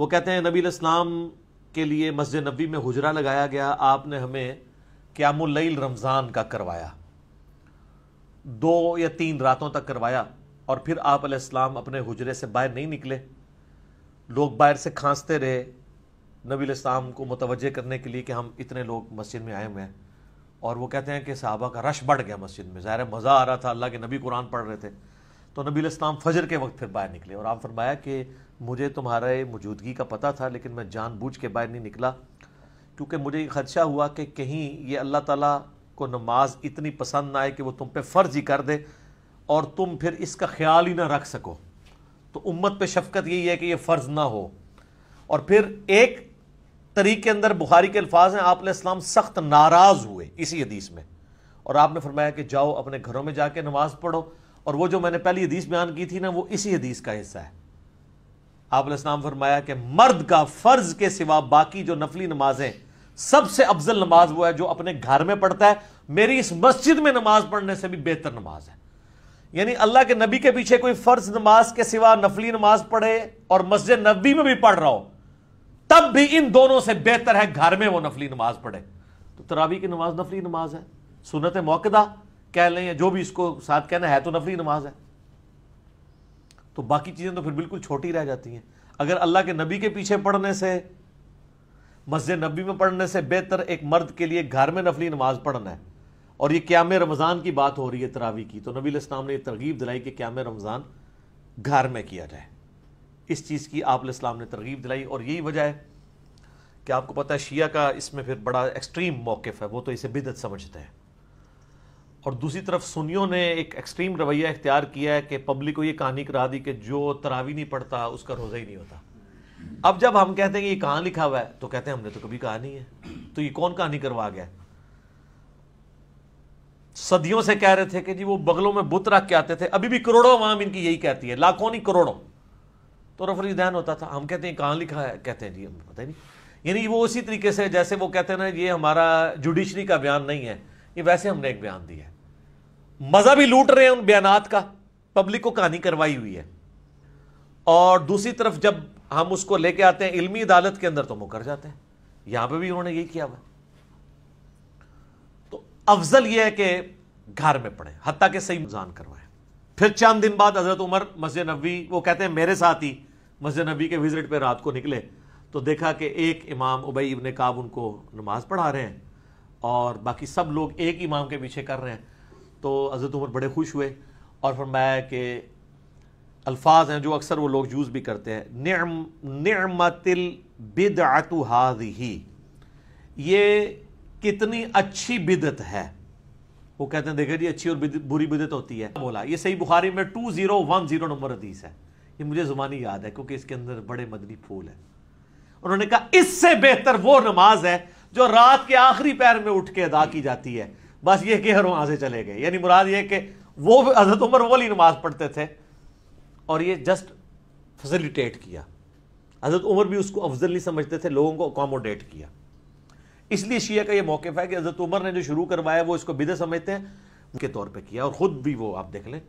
वो कहते हैं नबी इस्लाम के लिए मस्जिद नबी में हुजरा लगाया गया आपने हमें क्यामुल रमज़ान का करवाया दो या तीन रातों तक करवाया और फिर आप आपलाम अपने हुजरे से बाहर नहीं निकले लोग बाहर से खांसते रहे नबी इस्लाम को मुतवजह करने के लिए कि हम इतने लोग मस्जिद में आए हुए हैं और वो कहते हैं कि साहबा का रश बढ़ गया मस्जिद में ज़ाहिर मज़ा आ रहा था अल्लाह के नबी कुरान पढ़ रहे थे तो नबी इस्लाम फजर के वक्त फिर बाहर निकले और आप फरमाया कि मुझे तुम्हारे मौजूदगी का पता था लेकिन मैं जानबूझ के बाहर नहीं निकला क्योंकि मुझे खदशा हुआ कि कहीं ये अल्लाह ताला को नमाज इतनी पसंद ना आए कि वो तुम पे फ़र्ज ही कर दे और तुम फिर इसका ख्याल ही ना रख सको तो उम्मत पे शफकत यही है कि ये फ़र्ज ना हो और फिर एक तरीक के अंदर बुखारी के अल्फाज हैं आप इस्लाम सख्त नाराज़ हुए इसी हदीस में और आपने फरमाया कि जाओ अपने घरों में जाके नमाज़ पढ़ो और वो जो मैंने पहली हदीस बयान की थी ना वो इसी हदीस का हिस्सा है आपलाम फरमाया कि मर्द का फ़र्ज के सिवा बाकी जो नफली नमाजें सबसे अफजल नमाज वो है जो अपने घर में पढ़ता है मेरी इस मस्जिद में नमाज पढ़ने से भी बेहतर नमाज है यानी अल्लाह के नबी के पीछे कोई फ़र्ज नमाज के सिवा नफली नमाज पढ़े और मस्जिद नबी में भी पढ़ रहा हो तब भी इन दोनों से बेहतर है घर में वो नफली नमाज पढ़े तो तरावी की नमाज नफली नमाज है सुनत मौकदा कह लें या जो भी इसको साथ कहना है तो नफली नमाज है तो बाकी चीज़ें तो फिर बिल्कुल छोटी रह जाती हैं अगर अल्लाह के नबी के पीछे पढ़ने से मस्जिद नबी में पढ़ने से बेहतर एक मर्द के लिए घर में नफली नमाज पढ़ना है और ये क्याम रमज़ान की बात हो रही है तरावी की तो नबी इस्लाम ने यह तरगीब दिलाई कि क्याम रमज़ान घर में किया जाए इस चीज़ की आप इस्लाम ने तरगीब दिलाई और यही वजह है कि आपको पता है शिया का इसमें फिर बड़ा एक्सट्रीम मौक़ है वो तो इसे बिदत समझते हैं और दूसरी तरफ सुनियों ने एक एक्सट्रीम रवैया इख्तियार किया है कि पब्लिक को ये कहानी करा दी कि जो तरावी नहीं पढ़ता उसका रोज़ा ही नहीं होता अब जब हम कहते हैं कि ये कहाँ लिखा हुआ है तो कहते हैं हमने तो कभी कहा नहीं है तो ये कौन कहानी करवा गया सदियों से कह रहे थे कि जी वो बगलों में बुत रख के आते थे अभी भी करोड़ों आवाम इनकी यही कहती है लाखों नहीं करोड़ों तो रफरी दहन होता था हम कहते हैं कहाँ लिखा है कहते हैं जी हम पता नहीं यानी वो उसी तरीके से जैसे वो कहते हैं ना ये हमारा जुडिशरी का बयान नहीं है कि वैसे हमने एक बयान दिया है मजा भी लूट रहे हैं उन बयानात का पब्लिक को कहानी करवाई हुई है और दूसरी तरफ जब हम उसको लेके आते हैं इल्मी अदालत के अंदर तो मुकर जाते हैं यहां पे भी उन्होंने यही किया हुआ तो अफजल यह है कि घर में पड़े हत्या के सही मुजान करवाए फिर चंद दिन बाद हजरत उमर मस्जिद नबी वो कहते हैं मेरे साथ ही मस्जिद नबी के विजिट पे रात को निकले तो देखा कि एक इमाम उबई इबन काब उनको नमाज पढ़ा रहे हैं और बाकी सब लोग एक इमाम के पीछे कर रहे हैं तो हज़रत उमर बड़े खुश हुए और फरमाया कि अल्फाज हैं जो अक्सर वो लोग यूज़ भी करते हैं नम नमतिल बिदअतु हादी ये कितनी अच्छी बिदत है वो कहते हैं देखे जी अच्छी और बुरी बिदत होती है बोला ये सही बुखारी में two zero one zero number हदीस है ये मुझे ज़ुबानी याद है क्योंकि इसके अंदर बड़े मदनी फूल है उन्होंने कहा इससे बेहतर वो नमाज है जो रात के आखिरी पैर में उठ के अदा की जाती है बस ये कि हर वहां से चले गए यानी मुराद ये कि वो हजरत उमर वाली नमाज पढ़ते थे और ये जस्ट फैसिलिटेट किया हजरत उमर भी उसको अफजल नहीं समझते थे लोगों को अकोमोडेट किया इसलिए शिया का ये मौकफ है कि हजरत उमर ने जो शुरू करवाया वो इसको बिदे समझते हैं उनके तौर पर किया और ख़ुद भी वो आप देख लें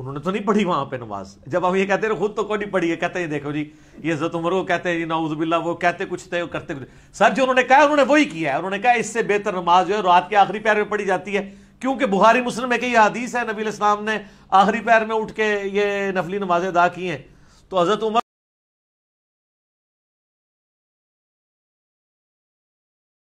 उन्होंने तो नहीं पढ़ी वहां पे नमाज जब हम ये कहते हैं खुद तो कौन नहीं पढ़ी है कहते हैं देखो जी ये इज्जत उमर वो कहते हैं जी नाउजबिल्ला वो कहते कुछ थे वो करते कुछ सर जो उन्होंने कहा उन्होंने वही किया है उन्होंने कहा इससे बेहतर नमाज जो है रात के आखिरी पैर में पढ़ी जाती है क्योंकि बुहारी मुस्लिम में कई हदीस है नबी इस्लाम ने आखिरी पैर में उठ के ये नफली नमाजें अदा की हैं तो हजरत उमर